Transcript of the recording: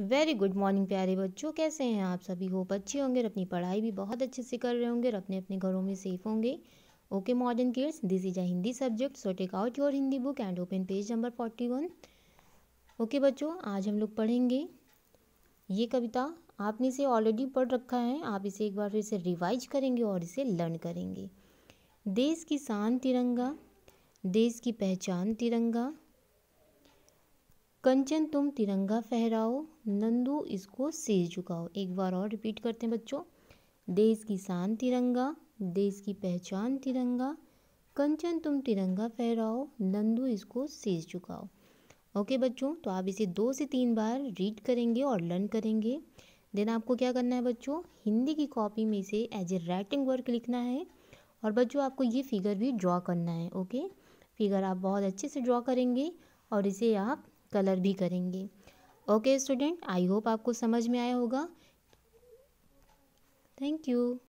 very good morning प्यारे बच्चों कैसे हैं आप सभी होप अच्छे होंगे और अपनी पढ़ाई भी बहुत अच्छे से कर रहे होंगे और अपने अपने घरों में सेफ होंगे okay modern kids this is a Hindi subject so take out your Hindi book and open page number forty one okay बच्चों आज हम लोग पढ़ेंगे ये कविता आपने इसे ऑलरेडी पढ़ रखा है आप इसे एक बार फिर से रिवाइज करेंगे और इसे लर्न करेंगे देश की शान तिरंगा देश की पहचान तिरंगा कंचन तुम तिरंगा फहराओ नंदू इसको शीश झुकाओ एक बार और रिपीट करते हैं बच्चों देश की शान तिरंगा देश की पहचान तिरंगा कंचन तुम तिरंगा फहराओ नंदू इसको शीश झुकाओ ओके बच्चों तो आप इसे दो से तीन बार रीड करेंगे और लर्न करेंगे देन आपको क्या करना है बच्चों हिंदी की कॉपी में इसे एज ए राइटिंग वर्क लिखना है और बच्चों आपको ये फिगर भी ड्रॉ करना है ओके फिगर आप बहुत अच्छे से ड्रॉ करेंगे और इसे आप कलर भी करेंगे ओके स्टूडेंट आई होप आपको समझ में आया होगा थैंक यू